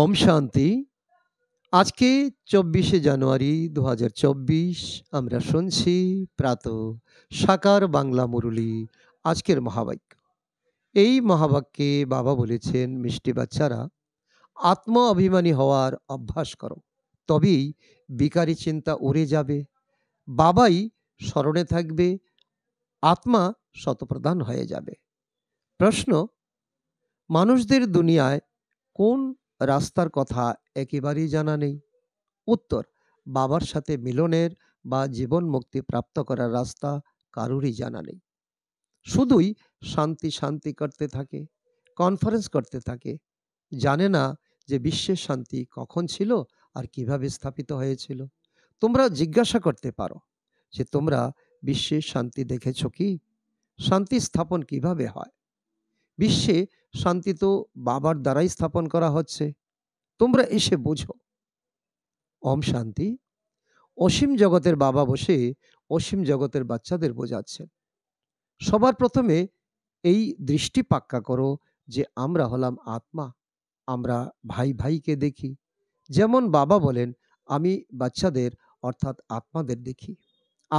ওম শান্তি আজকে চব্বিশে জানুয়ারি দু আমরা শুনছি প্রাত সাকার বাংলা মুরুলি আজকের মহাবাক্য এই মহাবাক্যে বাবা বলেছেন মিষ্টি বাচ্চারা আত্ম অভিমানী হওয়ার অভ্যাস করো তবেই বিকারী চিন্তা উড়ে যাবে বাবাই স্মরণে থাকবে আত্মা শতপ্রধান হয়ে যাবে প্রশ্ন মানুষদের দুনিয়ায় কোন রাস্তার কথা একেবারেই জানা নেই উত্তর বাবার সাথে মিলনের বা জীবন মুক্তি প্রাপ্ত করার রাস্তা কারুরই জানা নেই শুধুই শান্তি শান্তি করতে থাকে কনফারেন্স করতে থাকে জানে না যে বিশ্বের শান্তি কখন ছিল আর কিভাবে স্থাপিত হয়েছিল তোমরা জিজ্ঞাসা করতে পারো যে তোমরা বিশ্বের শান্তি দেখেছ কি শান্তি স্থাপন কিভাবে হয় বিশ্বে শান্তি তো বাবার দ্বারাই স্থাপন করা হচ্ছে তোমরা এসে বোঝো অম শান্তি অসীম জগতের বাবা বসে অসীম জগতের বাচ্চাদের বোঝাচ্ছেন সবার প্রথমে এই দৃষ্টি পাক্কা করো যে আমরা হলাম আত্মা আমরা ভাই ভাইকে দেখি যেমন বাবা বলেন আমি বাচ্চাদের অর্থাৎ আত্মাদের দেখি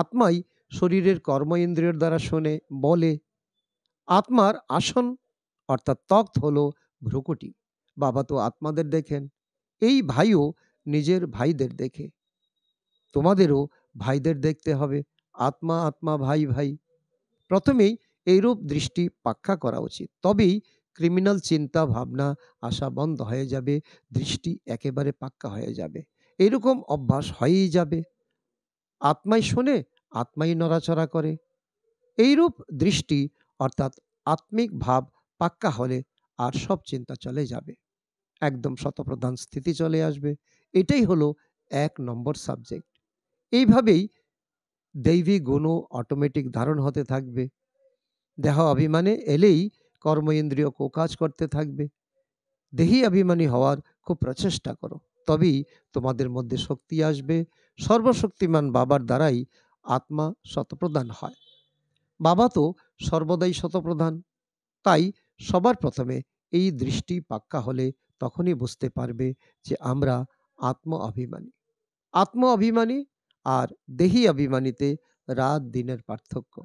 আত্মাই শরীরের কর্ম ইন্দ্রিয়ের দ্বারা শোনে বলে আত্মার আসন অর্থাৎ তক্ত হল ভ্রুকুটি বাবা তো আত্মাদের দেখেন এই ভাইও নিজের ভাইদের দেখে তোমাদেরও ভাইদের দেখতে হবে আত্মা আত্মা ভাই ভাই প্রথমেই এইরূপ দৃষ্টি পাক্ষা করা উচিত তবেই ক্রিমিনাল চিন্তা ভাবনা আসা বন্ধ হয়ে যাবে দৃষ্টি একেবারে পাক্কা হয়ে যাবে এরকম অভ্যাস হয়েই যাবে আত্মাই শোনে আত্মাই নড়াচড়া করে এইরূপ দৃষ্টি অর্থাৎ আত্মিক ভাব পাক্কা হলে আর সব চিন্তা চলে যাবে একদম শতপ্রধান স্থিতি চলে আসবে এটাই হলো এক নম্বর সাবজেক্ট এইভাবেই দৈবী গুণ অটোমেটিক ধারণ হতে থাকবে দেহ অভিমানে এলেই কর্ম ইন্দ্রিয় কোকাজ করতে থাকবে দেহি অভিমানী হওয়ার খুব প্রচেষ্টা করো তবেই তোমাদের মধ্যে শক্তি আসবে সর্বশক্তিমান বাবার দ্বারাই আত্মা শতপ্রধান হয় বাবা তো সর্বদাই শতপ্রধান তাই সবার প্রথমে এই দৃষ্টি পাক্কা হলে তখনই বুঝতে পারবে যে আমরা আত্ম অভিমানী আত্ম অভিমানী আর দেহি অভিমানীতে রাত দিনের পার্থক্য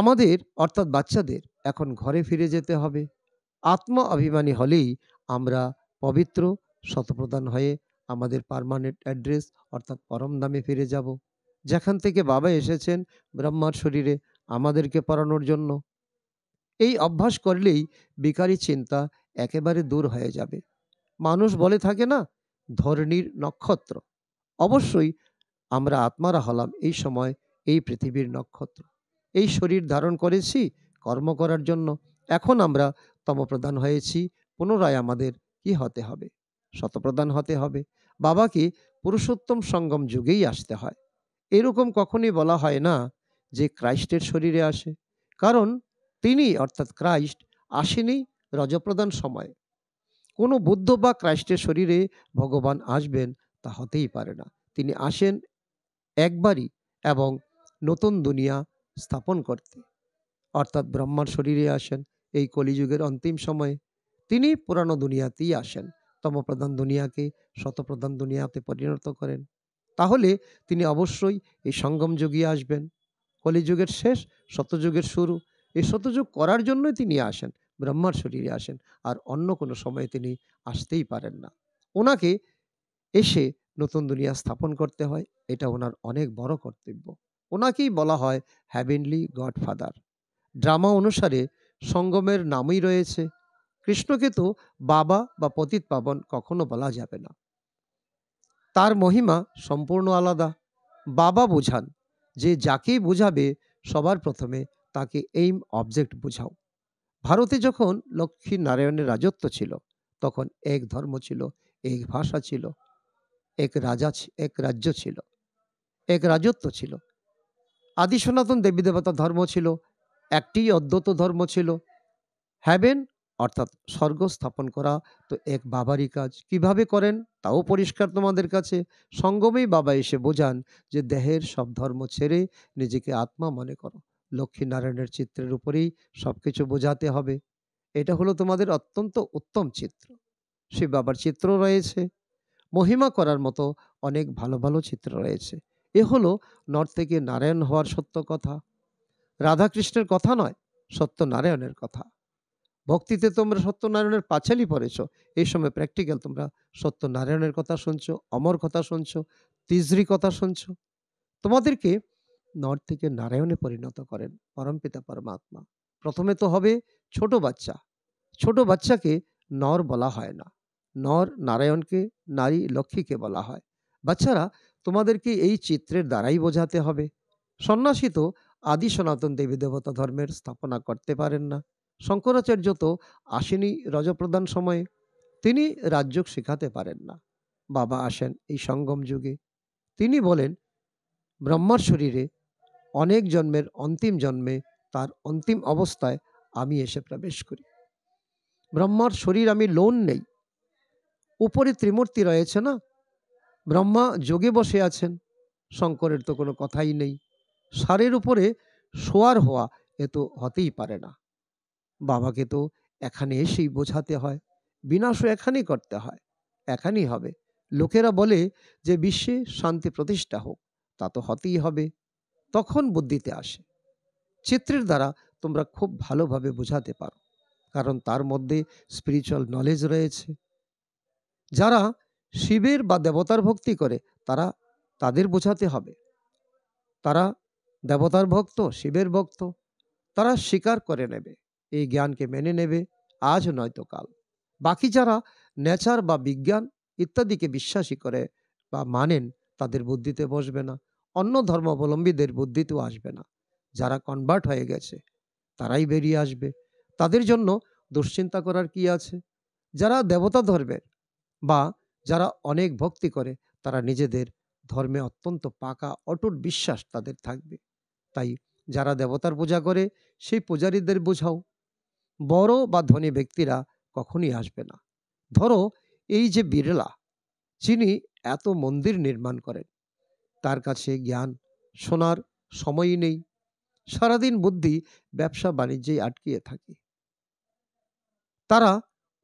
আমাদের অর্থাৎ বাচ্চাদের এখন ঘরে ফিরে যেতে হবে আত্ম অভিমানী হলেই আমরা পবিত্র শতপ্রধান হয়ে আমাদের পারমানেন্ট অ্যাড্রেস অর্থাৎ পরম দামে ফিরে যাব যেখান থেকে বাবা এসেছেন ব্রহ্মার শরীরে আমাদেরকে পড়ানোর জন্য এই অভ্যাস করলেই বেকারি চিন্তা একেবারে দূর হয়ে যাবে মানুষ বলে থাকে না ধরণীর নক্ষত্র অবশ্যই আমরা আত্মারা হলাম এই সময় এই পৃথিবীর নক্ষত্র এই শরীর ধারণ করেছি কর্ম করার জন্য এখন আমরা তমপ্রদান হয়েছি পুনরায় আমাদের কি হতে হবে শতপ্রদান হতে হবে বাবাকে পুরুষোত্তম সঙ্গম যুগেই আসতে হয় এরকম কখনই বলা হয় না যে ক্রাইস্টের শরীরে আসে কারণ তিনি অর্থাৎ ক্রাইস্ট আসেনি রজপ্রদান সময়ে কোনো বুদ্ধ বা ক্রাইস্টের শরীরে ভগবান আসবেন তা হতেই পারে না তিনি আসেন একবারই এবং নতুন দুনিয়া স্থাপন করতে অর্থাৎ ব্রহ্মার শরীরে আসেন এই কলিযুগের অন্তিম সময়ে তিনি পুরানো দুনিয়াতেই আসেন তমপ্রধান দুনিয়াকে শতপ্রধান দুনিয়াতে পরিণত করেন তাহলে তিনি অবশ্যই এই সঙ্গম যুগে আসবেন কলিযুগের শেষ শতযুগের শুরু এই শতযোগ করার জন্যই তিনি আসেন ব্রহ্মার শরীরে আসেন আর অন্য কোনো সময়ে তিনি আসতেই পারেন না ওনাকে এসে নতুন দুনিয়া স্থাপন করতে হয় এটা ওনার অনেক বড় কর্তব্য ওনাকেই বলা হয় হ্যাভেনলি গডফাদার ড্রামা অনুসারে সঙ্গমের নামই রয়েছে কৃষ্ণকে তো বাবা বা পতিত পাবন কখনো বলা যাবে না তার মহিমা সম্পূর্ণ আলাদা বাবা বোঝান যে যাকেই বোঝাবে সবার প্রথমে তাকে এইম অবজেক্ট বোঝাও ভারতে যখন লক্ষ্মী নারায়ণের রাজত্ব ছিল তখন এক ধর্ম ছিল এক ভাষা ছিল এক রাজা এক রাজ্য ছিল এক রাজত্ব ছিল আদি সনাতন দেবী দেবতা ধর্ম ছিল একটি অদ্বৈত ধর্ম ছিল হ্যাভেন অর্থাৎ স্বর্গ স্থাপন করা তো এক বাবারই কাজ কিভাবে করেন তাও পরিষ্কার তোমাদের কাছে সঙ্গমেই বাবা এসে বোঝান যে দেহের সব ধর্ম ছেড়ে নিজেকে আত্মা মনে করো লক্ষ্মীনারায়ণের চিত্রের উপরেই সব কিছু বোঝাতে হবে এটা হলো তোমাদের অত্যন্ত উত্তম চিত্র শিব বাবার চিত্র রয়েছে মহিমা করার মতো অনেক ভালো ভালো চিত্র রয়েছে এ হলো নর্থ থেকে নারায়ণ হওয়ার সত্য কথা রাধাকৃষ্ণের কথা নয় সত্য নারায়ণের কথা ভক্তিতে তোমরা সত্যনারায়ণের পাঁচালি পড়েছ এই সময় প্র্যাকটিক্যাল তোমরা সত্যনারায়ণের কথা শুনছো অমর কথা শুনছো তিজরি কথা শুনছো তোমাদেরকে নরটিকে নারায়ণে পরিণত করেন পরমপিতা পরমাত্মা প্রথমে তো হবে ছোট বাচ্চা ছোট বাচ্চাকে নর বলা হয় না নর নারায়ণকে নারী লক্ষ্মীকে বলা হয় বাচ্চারা তোমাদেরকে এই চিত্রের দ্বারাই বোঝাতে হবে সন্ন্যাসী তো আদি সনাতন দেবী দেবতা ধর্মের স্থাপনা করতে পারেন না শঙ্করাচার্য তো আসেনি রজপ্রদান সময়ে তিনি রাজযোগ শেখাতে পারেন না বাবা আসেন এই সঙ্গম যুগে তিনি বলেন ব্রহ্মার শরীরে অনেক জন্মের অন্তিম জন্মে তার অন্তিম অবস্থায় আমি এসে প্রবেশ করি ব্রহ্মার শরীর আমি লোন নেই উপরে ত্রিমূর্তি রয়েছে না ব্রহ্মা যোগে বসে আছেন শঙ্করের তো কোনো কথাই নেই সারের উপরে শোয়ার হওয়া এ তো হতেই পারে না বাবাকে তো এখানে এসেই বোঝাতে হয় বিনাশও এখানেই করতে হয় এখানেই হবে লোকেরা বলে যে বিশ্বে শান্তি প্রতিষ্ঠা হোক তা তো হতেই হবে তখন বুদ্ধিতে আসে চিত্রের দ্বারা তোমরা খুব ভালোভাবে বোঝাতে পারো কারণ তার মধ্যে স্পিরিচুয়াল নলেজ রয়েছে যারা শিবের বা দেবতার ভক্তি করে তারা তাদের বোঝাতে হবে তারা দেবতার ভক্ত শিবের ভক্ত তারা স্বীকার করে নেবে এই জ্ঞানকে মেনে নেবে আজ নয়তো কাল বাকি যারা নেচার বা বিজ্ঞান ইত্যাদিকে বিশ্বাসী করে বা মানেন তাদের বুদ্ধিতে বসবে না অন্য ধর্মাবলম্বীদের বুদ্ধি তো আসবে না যারা কনভার্ট হয়ে গেছে তারাই বেরিয়ে আসবে তাদের জন্য দুশ্চিন্তা করার কি আছে যারা দেবতা ধর্মের বা যারা অনেক ভক্তি করে তারা নিজেদের ধর্মে অত্যন্ত পাকা অটুট বিশ্বাস তাদের থাকবে তাই যারা দেবতার পূজা করে সেই পূজারীদের বোঝাও বড় বা ধনী ব্যক্তিরা কখনই আসবে না ধরো এই যে বিড়লা যিনি এত মন্দির নির্মাণ করেন তার কাছে জ্ঞান শোনার সময়ই নেই সারাদিন বুদ্ধি ব্যবসা বাণিজ্যেই আটকিয়ে থাকে তারা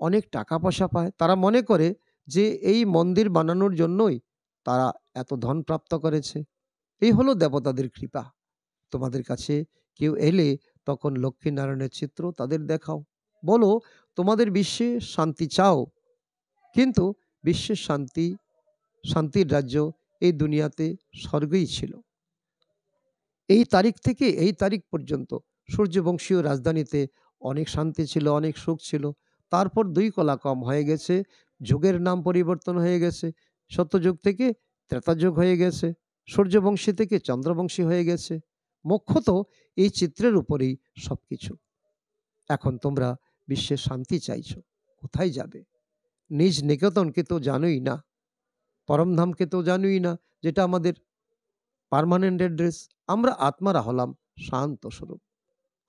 অনেক টাকা পয়সা পায় তারা মনে করে যে এই মন্দির বানানোর জন্যই তারা এত ধন প্রাপ্ত করেছে এই হলো দেবতাদের কৃপা তোমাদের কাছে কেউ এলে তখন লক্ষ্মীনারায়ণের চিত্র তাদের দেখাও বলো তোমাদের বিশ্বে শান্তি চাও কিন্তু বিশ্বের শান্তি শান্তির রাজ্য এই দুনিয়াতে স্বর্গই ছিল এই তারিখ থেকে এই তারিখ পর্যন্ত সূর্যবংশীয় রাজধানীতে অনেক শান্তি ছিল অনেক সুখ ছিল তারপর দুই কলা কম হয়ে গেছে যুগের নাম পরিবর্তন হয়ে গেছে সত্যযুগ থেকে ত্রেতাযুগ হয়ে গেছে সূর্যবংশী থেকে চন্দ্রবংশী হয়ে গেছে মুখ্যত এই চিত্রের উপরেই সব কিছু এখন তোমরা বিশ্বে শান্তি চাইছ কোথায় যাবে নিজ নিকেতনকে তো জানোই না পরমধামকে তো জানুই না যেটা আমাদের পারমানেন্ট অ্যাড্রেস আমরা আত্মারা হলাম শান্ত স্বরূপ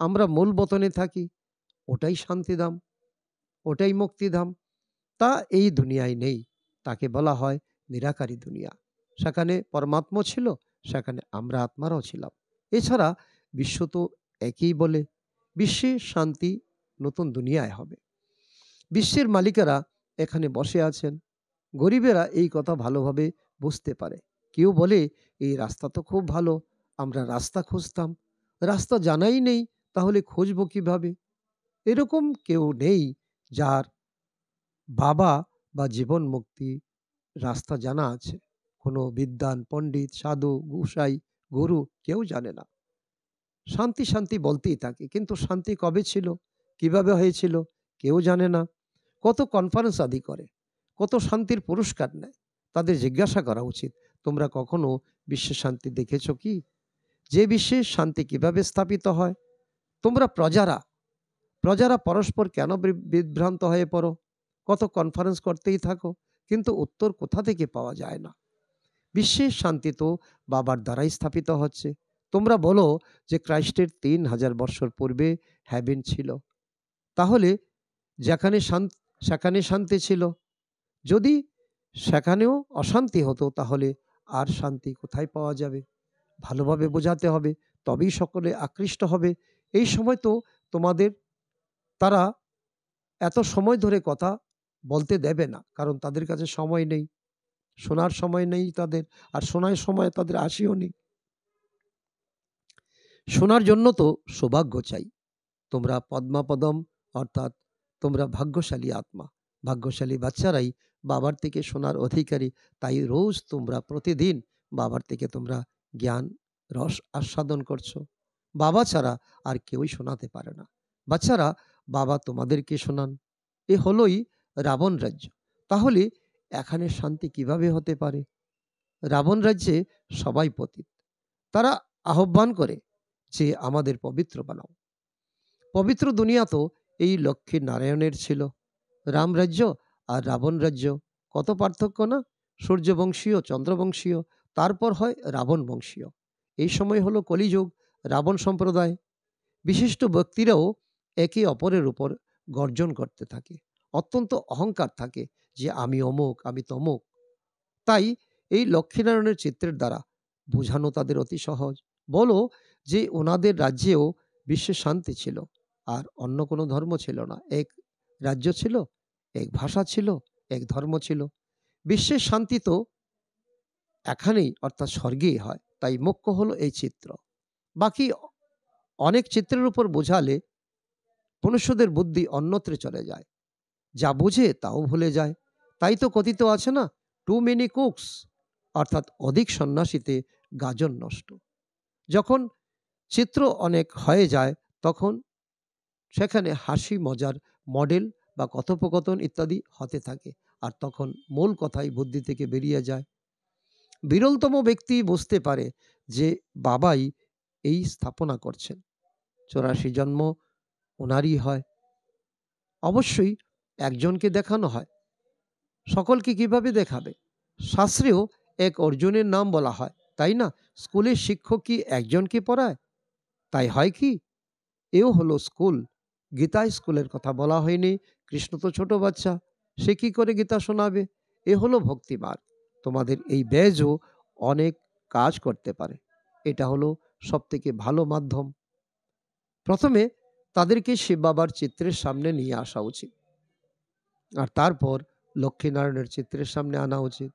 আমরা মূল বতনে থাকি ওটাই শান্তিধাম ওটাই মুক্তিধাম তা এই দুনিয়ায় নেই তাকে বলা হয় নিরাকারী দুনিয়া সেখানে পরমাত্ম ছিল সেখানে আমরা আত্মারাও ছিলাম এছাড়া বিশ্ব তো একই বলে বিশ্বে শান্তি নতুন দুনিয়ায় হবে বিশ্বের মালিকেরা এখানে বসে আছেন গরিবেরা এই কথা ভালোভাবে বুঝতে পারে কেউ বলে এই রাস্তা তো খুব ভালো আমরা রাস্তা খুঁজতাম রাস্তা জানাই নেই তাহলে খুঁজব কীভাবে এরকম কেউ নেই যার বাবা বা জীবন মুক্তি রাস্তা জানা আছে কোনো বিদ্যান পণ্ডিত সাধু গুসাই গুরু কেউ জানে না শান্তি শান্তি বলতেই থাকে কিন্তু শান্তি কবে ছিল কিভাবে হয়েছিল কেউ জানে না কত কনফারেন্স আদি করে কত শান্তির পুরস্কার নেয় তাদের জিজ্ঞাসা করা উচিত তোমরা কখনো বিশ্ব শান্তি দেখেছ কি যে বিশ্বে শান্তি কিভাবে স্থাপিত হয় তোমরা প্রজারা প্রজারা পরস্পর কেন বিভ্রান্ত হয়ে পড়ো কত কনফারেন্স করতেই থাকো কিন্তু উত্তর কোথা থেকে পাওয়া যায় না বিশ্বের শান্তি তো বাবার দ্বারাই স্থাপিত হচ্ছে তোমরা বলো যে ক্রাইস্টের তিন হাজার বৎসর পূর্বে হ্যাবিন ছিল তাহলে যেখানে সেখানে শান্তি ছিল যদি সেখানেও অশান্তি হতো তাহলে আর শান্তি কোথায় পাওয়া যাবে ভালোভাবে বোঝাতে হবে তবেই সকলে আকৃষ্ট হবে এই সময় তো তোমাদের তারা এত সময় ধরে কথা বলতে দেবে না কারণ তাদের কাছে সময় নেই শোনার সময় নেই তাদের আর শোনার সময় তাদের আসিও নেই শোনার জন্য তো সৌভাগ্য চাই তোমরা পদ্মাপদম অর্থাৎ তোমরা ভাগ্যশালী আত্মা ভাগ্যশালী বাচ্চারাই বাবার থেকে শোনার অধিকারী তাই রোজ তোমরা প্রতিদিন বাবার থেকে তোমরা জ্ঞান রস আস্বাদন করছো বাবা ছাড়া আর কেউই শোনাতে পারে না বাচ্চারা বাবা তোমাদেরকে শোনান এ হলোই রাবণ রাজ্য তাহলে এখানে শান্তি কিভাবে হতে পারে রাবণ রাজ্যে সবাই পতিত তারা আহ্বান করে যে আমাদের পবিত্র বানাও পবিত্র দুনিয়া তো এই লক্ষ্মী নারায়ণের ছিল রামরাজ্য আর রাবণ রাজ্য কত পার্থক্য না সূর্যবংশীয় চন্দ্রবংশীয় তারপর হয় রাবণ বংশীয় এই সময় হলো কলিযুগ রাবণ সম্প্রদায় বিশিষ্ট ব্যক্তিরাও একে অপরের উপর গর্জন করতে থাকে অত্যন্ত অহংকার থাকে যে আমি অমুক আমি তমুক তাই এই লক্ষ্মীনারায়ণের চিত্রের দ্বারা বোঝানো তাদের অতি সহজ বলো যে ওনাদের রাজ্যেও বিশ্বে শান্তি ছিল আর অন্য কোনো ধর্ম ছিল না এক রাজ্য ছিল এক ভাষা ছিল এক ধর্ম ছিল বিশ্বের শান্তি তো এখানেই অর্থাৎ স্বর্গেই হয় তাই মুখ্য হলো এই চিত্র বাকি অনেক চিত্রের উপর বোঝালে মনুষ্যদের বুদ্ধি অন্যত্রে চলে যায় যা বুঝে তাও ভুলে যায় তাই তো কথিত আছে না টু মেনি কুকস অর্থাৎ অধিক সন্ন্যাসীতে গাজন নষ্ট যখন চিত্র অনেক হয়ে যায় তখন সেখানে হাসি মজার মডেল বা কথোপকথন ইত্যাদি হতে থাকে আর তখন মূল কথাই বুদ্ধি থেকে বেরিয়ে যায় বিরলতম ব্যক্তি বুঝতে পারে যে বাবাই এই স্থাপনা করছেন চৌরাশি জন্ম ওনারই হয় অবশ্যই একজনকে দেখানো হয় সকলকে কিভাবে দেখাবে শাস্ত্রেও এক অর্জুনের নাম বলা হয় তাই না স্কুলের শিক্ষক কি একজনকে পড়ায় তাই হয় কি এও হলো স্কুল গীতা স্কুলের কথা বলা হয়নি কৃষ্ণ তো ছোট বাচ্চা সে কি করে গীতা শোনাবে এ হলো ভক্তিমার্গ তোমাদের এই ব্যাজও অনেক কাজ করতে পারে এটা হলো সবথেকে ভালো মাধ্যম প্রথমে তাদেরকে শিব বাবার চিত্রের সামনে নিয়ে আসা উচিত আর তারপর লক্ষ্মীনারায়ণের চিত্রের সামনে আনা উচিত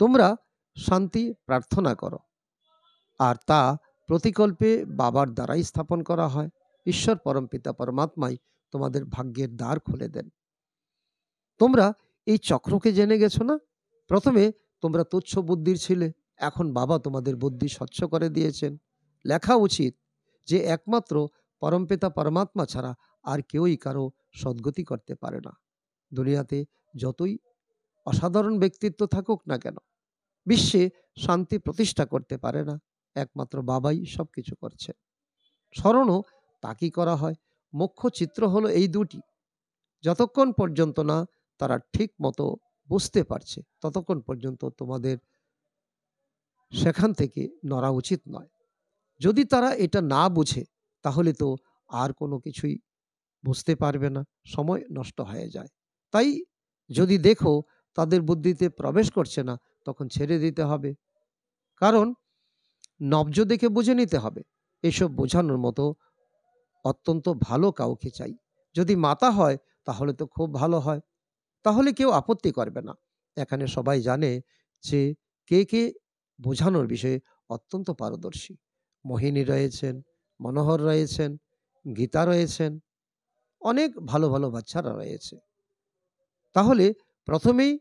তোমরা শান্তি প্রার্থনা করো আর তা প্রতিকল্পে বাবার দ্বারাই স্থাপন করা হয় ঈশ্বর পরম পিতা পরমাত্মাই তোমাদের ভাগ্যের দ্বার খুলে দেন তোমরা এই চক্রকে জেনে গেছো না প্রথমে তোমরা তুচ্ছ বুদ্ধির ছিলে এখন বাবা তোমাদের বুদ্ধি স্বচ্ছ করে দিয়েছেন লেখা উচিত যে একমাত্র পরমপিতা পরমাত্মা ছাড়া আর কেউই কারো সদ্গতি করতে পারে না দুনিয়াতে যতই অসাধারণ ব্যক্তিত্ব থাকুক না কেন বিশ্বে শান্তি প্রতিষ্ঠা করতে পারে না একমাত্র বাবাই সব কিছু করছে স্মরণও তাকেই করা হয় মুখ্য চিত্র হলো এই দুটি যতক্ষণ পর্যন্ত না তারা ঠিক মতো বুঝতে পারছে ততক্ষণ পর্যন্ত তোমাদের সেখান থেকে নড়া উচিত নয় যদি তারা এটা না বুঝে তাহলে তো আর কোনো কিছুই বুঝতে পারবে না সময় নষ্ট হয়ে যায় তাই যদি দেখো তাদের বুদ্ধিতে প্রবেশ করছে না তখন ছেড়ে দিতে হবে কারণ নবজ দেখে বুঝে নিতে হবে এসব বোঝানোর মতো অত্যন্ত ভালো কাউকে চাই যদি মাতা হয় তাহলে তো খুব ভালো হয় তাহলে কেউ আপত্তি করবে না এখানে সবাই জানে যে কে কে বোঝানোর বিষয়ে অত্যন্ত পারদর্শী মোহিনী রয়েছেন মনোহর রয়েছেন গীতা রয়েছেন অনেক ভালো ভালো বাচ্চারা রয়েছে তাহলে প্রথমেই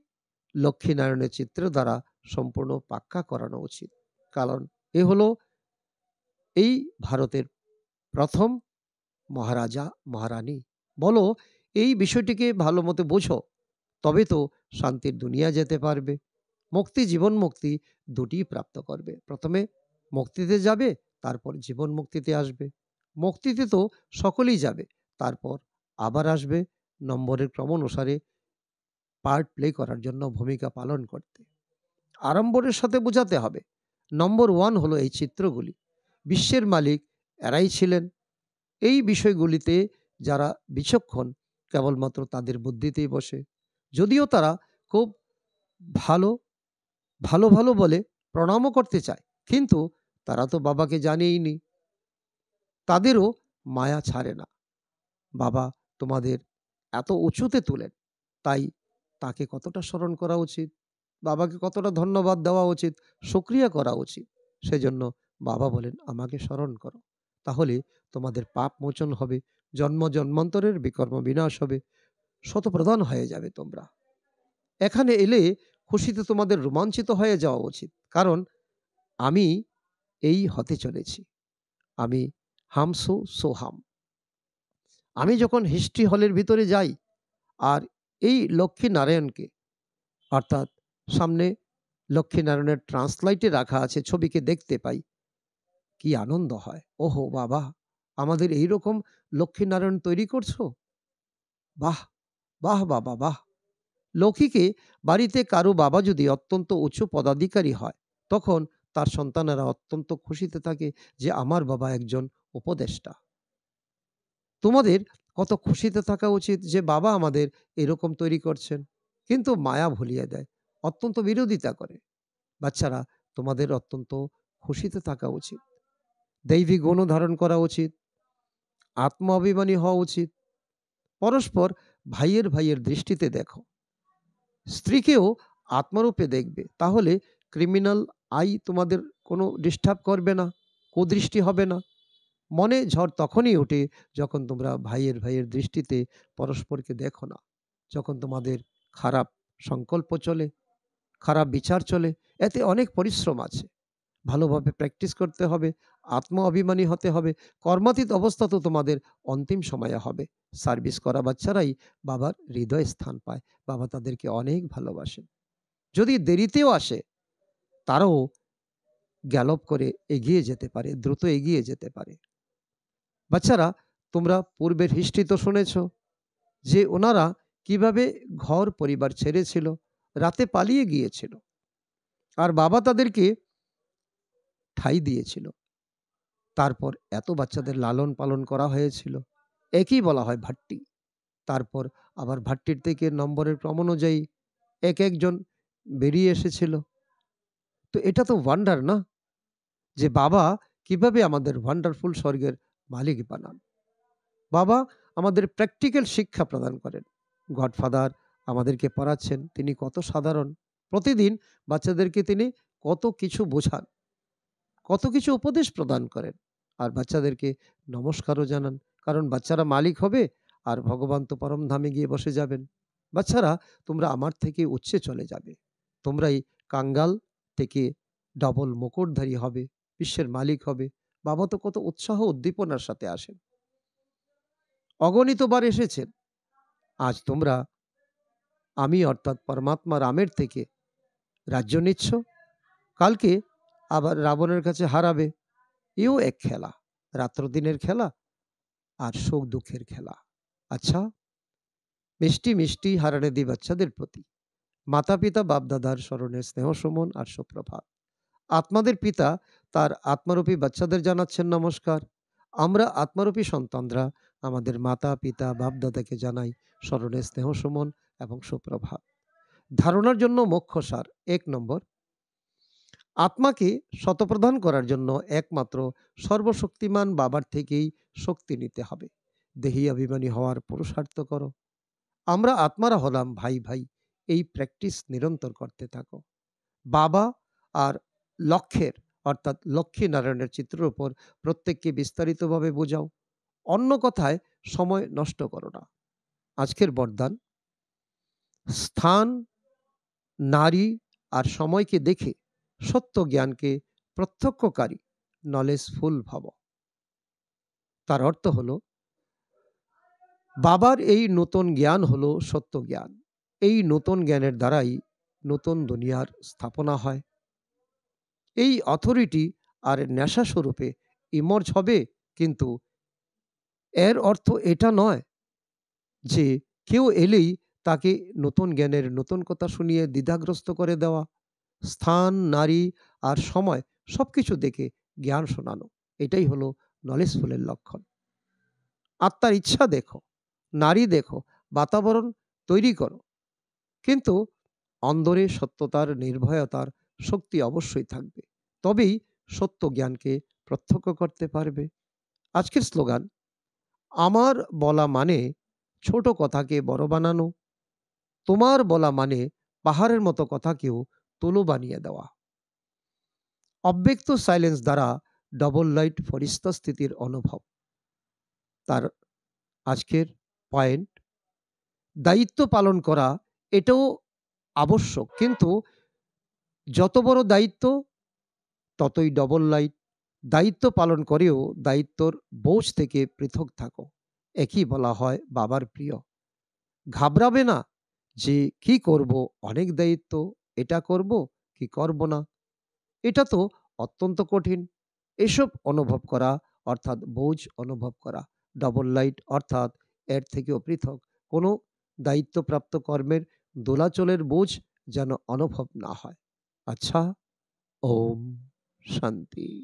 লক্ষ্মীনারায়ণের চিত্র দ্বারা সম্পূর্ণ পাক্কা করানো উচিত কারণ এ হলো এই ভারতের প্রথম মহারাজা মহারানী বলো এই বিষয়টিকে ভালো মতো বোঝো তবে তো শান্তির দুনিয়া যেতে পারবে মুক্তি জীবন মুক্তি দুটি প্রাপ্ত করবে প্রথমে মুক্তিতে যাবে তারপর জীবন মুক্তিতে আসবে মুক্তিতে তো সকলেই যাবে তারপর আবার আসবে নম্বরের ক্রম অনুসারে পার্ট প্লে করার জন্য ভূমিকা পালন করতে আড়ম্বরের সাথে বোঝাতে হবে নম্বর ওয়ান হলো এই চিত্রগুলি বিশ্বের মালিক এরাই ছিলেন এই বিষয়গুলিতে যারা বিচক্ষণ কেবলমাত্র তাদের বুদ্ধিতেই বসে যদিও তারা খুব ভালো ভালো ভালো বলে প্রণামও করতে চায় কিন্তু তারা তো বাবাকে জানেইনি তাদেরও মায়া ছাড়ে না বাবা তোমাদের এত উঁচুতে তোলেন তাই তাকে কতটা স্মরণ করা উচিত বাবাকে কতটা ধন্যবাদ দেওয়া উচিত সক্রিয়া করা উচিত সেজন্য বাবা বলেন আমাকে স্মরণ করো তাহলে তোমাদের পাপ মোচন হবে জন্ম জন্মান্তরের বিকর্ম বিনাশ হবে শতপ্রধান হয়ে যাবে তোমরা এখানে এলে খুশিতে তোমাদের রোমাঞ্চিত হয়ে যাওয়া উচিত কারণ আমি এই হতে চলেছি আমি হামসো সোহাম আমি যখন হিস্ট্রি হলের ভিতরে যাই আর এই লক্ষ্মী নারায়ণকে অর্থাৎ সামনে লক্ষ্মীনারায়ণের ট্রান্সলাইটে রাখা আছে ছবিকে দেখতে পাই কি আনন্দ হয় ওহো বাবা আমাদের এই রকম লক্ষ্মীনারায়ণ তৈরি করছো বাহ বাহ বাবা বাহ লক্ষ্মীকে বাড়িতে কারো বাবা যদি অত্যন্ত উচ্চ পদাধিকারী হয় তখন তার সন্তানেরা অত্যন্ত খুশিতে থাকে যে আমার বাবা একজন উপদেষ্টা তোমাদের কত খুশিতে থাকা উচিত যে বাবা আমাদের এরকম তৈরি করছেন কিন্তু মায়া ভুলিয়ে দেয় অত্যন্ত বিরোধিতা করে বাচ্চারা তোমাদের অত্যন্ত খুশিতে থাকা উচিত দৈবী গুণ ধারণ করা উচিত আত্ম অভিমানী হওয়া উচিত পরস্পর ভাইয়ের ভাইয়ের দৃষ্টিতে দেখো স্ত্রীকেও আত্মরূপে দেখবে তাহলে ক্রিমিনাল আই তোমাদের কোনো ডিস্টার্ব করবে না কুদৃষ্টি হবে না মনে ঝড় তখনই ওঠে যখন তোমরা ভাইয়ের ভাইয়ের দৃষ্টিতে পরস্পরকে দেখো না যখন তোমাদের খারাপ সংকল্প চলে খারাপ বিচার চলে এতে অনেক পরিশ্রম আছে ভালোভাবে প্র্যাকটিস করতে হবে আত্ম অভিমানী হতে হবে কর্মাতীত অবস্থা তো তোমাদের অন্তিম সময়ে হবে সার্ভিস করা বাচ্চারাই বাবার হৃদয় স্থান পায় বাবা তাদেরকে অনেক ভালোবাসেন যদি দেরিতেও আসে তারাও গ্যালপ করে এগিয়ে যেতে পারে দ্রুত এগিয়ে যেতে পারে বাচ্চারা তোমরা পূর্বের হিস্ট্রি তো শুনেছ যে ওনারা কিভাবে ঘর পরিবার ছেড়েছিল রাতে পালিয়ে গিয়েছিল আর বাবা তাদেরকে ঠাই দিয়েছিল তারপর এত বাচ্চাদের লালন পালন করা হয়েছিল একই বলা হয় ভাট্টি তারপর আবার ভাট্টির থেকে নম্বরের ক্রম অনুযায়ী এক একজন বেরিয়ে এসেছিল তো এটা তো ওয়ান্ডার না যে বাবা কিভাবে আমাদের ওয়ান্ডারফুল স্বর্গের মালিক বানান বাবা আমাদের প্র্যাকটিক্যাল শিক্ষা প্রদান করেন গডফাদার আমাদেরকে পড়াচ্ছেন তিনি কত সাধারণ প্রতিদিন বাচ্চাদেরকে তিনি কত কিছু বোঝান কত কিছু উপদেশ প্রদান করেন আর বাচ্চাদেরকে নমস্কারও জানান কারণ বাচ্চারা মালিক হবে আর ভগবান তো পরমধামে গিয়ে বসে যাবেন বাচ্চারা তোমরা আমার থেকে উচ্ছে চলে যাবে তোমরাই কাঙ্গাল থেকে ডবল মুকুটধারী হবে বিশ্বের মালিক হবে বাবা তো কত উৎসাহ উদ্দীপনার সাথে আসেন অগণিতবার এসেছেন আজ তোমরা আমি অর্থাৎ পরমাত্মা রামের থেকে রাজ্য নিচ্ছ কালকে আবার রাবণের কাছে হারাবে এও এক খেলা রাত্রদিনের খেলা আর শোক দুঃখের খেলা আচ্ছা মিষ্টি মিষ্টি হারানে দি বাচ্চাদের প্রতি মাতা পিতা বাপদাদার স্মরণে স্নেহ সমন আর সুপ্রভাত আত্মাদের পিতা তার আত্মারূপী বাচ্চাদের জানাচ্ছেন নমস্কার আমরা আত্মারূপী সন্তানরা আমাদের মাতা পিতা বাপদাদাকে জানাই স্মরণে স্নেহ সমন এবং সুপ্রভাত ধারণার জন্য মুখ্য সার এক নম্বর আত্মাকে শতপ্রধান করার জন্য একমাত্র সর্বশক্তিমান বাবার থেকেই শক্তি নিতে হবে দেহি অভিমানী হওয়ার পুরুষার্থ করো আমরা আত্মারা হলাম ভাই ভাই এই প্র্যাকটিস নিরন্তর করতে থাকো বাবা আর লক্ষ্যের অর্থাৎ লক্ষ্মীনারায়ণের চিত্রের ওপর প্রত্যেককে বিস্তারিতভাবে বোঝাও অন্য কথায় সময় নষ্ট করো না আজকের বরদান স্থান নারী আর সময়কে দেখে সত্য জ্ঞানকে প্রত্যক্ষকারী নলেজফুল ভব তার অর্থ হল বাবার এই নতুন জ্ঞান হল সত্য জ্ঞান এই নতুন জ্ঞানের দ্বারাই নতুন দুনিয়ার স্থাপনা হয় এই অথরিটি আর নেশা স্বরূপে ইমর্জ হবে কিন্তু এর অর্থ এটা নয় যে কেউ এলেই তাকে নতুন জ্ঞানের নতুন কথা শুনিয়ে দ্বিধাগ্রস্ত করে দেওয়া স্থান নারী আর সময় সব কিছু দেখে জ্ঞান শোনানো এটাই হলো নলেজফুলের লক্ষণ আত্মার ইচ্ছা দেখো নারী দেখো বাতাবরণ তৈরি করো কিন্তু অন্দরে সত্যতার নির্ভয়তার শক্তি অবশ্যই থাকবে তবেই সত্য জ্ঞানকে প্রত্যক্ষ করতে পারবে আজকের স্লোগান আমার বলা মানে ছোট কথাকে বড় বানানো তোমার বলা মানে পাহাড়ের মতো কথাকেও তুলো বানিয়ে দেওয়া অব্যক্ত সাইলেন্স দ্বারা ডবল লাইট ফরিস্তা স্থিতির অনুভব তার আজকের পয়েন্ট দায়িত্ব পালন করা এটাও আবশ্যক কিন্তু যত বড় দায়িত্ব ততই ডবল লাইট দায়িত্ব পালন করেও দায়িত্বর বোঝ থেকে পৃথক থাকো একই বলা হয় বাবার প্রিয় ঘাবড়াবে না যে কি করব অনেক দায়িত্ব এটা করব কি করব না এটা তো অত্যন্ত কঠিন এসব অনুভব করা অর্থাৎ বোঝ অনুভব করা ডবল লাইট অর্থাৎ এর থেকেও পৃথক কোনো দায়িত্বপ্রাপ্ত কর্মের দোলাচলের বোঝ যেন অনুভব না হয় আচ্ছা ওম শান্তি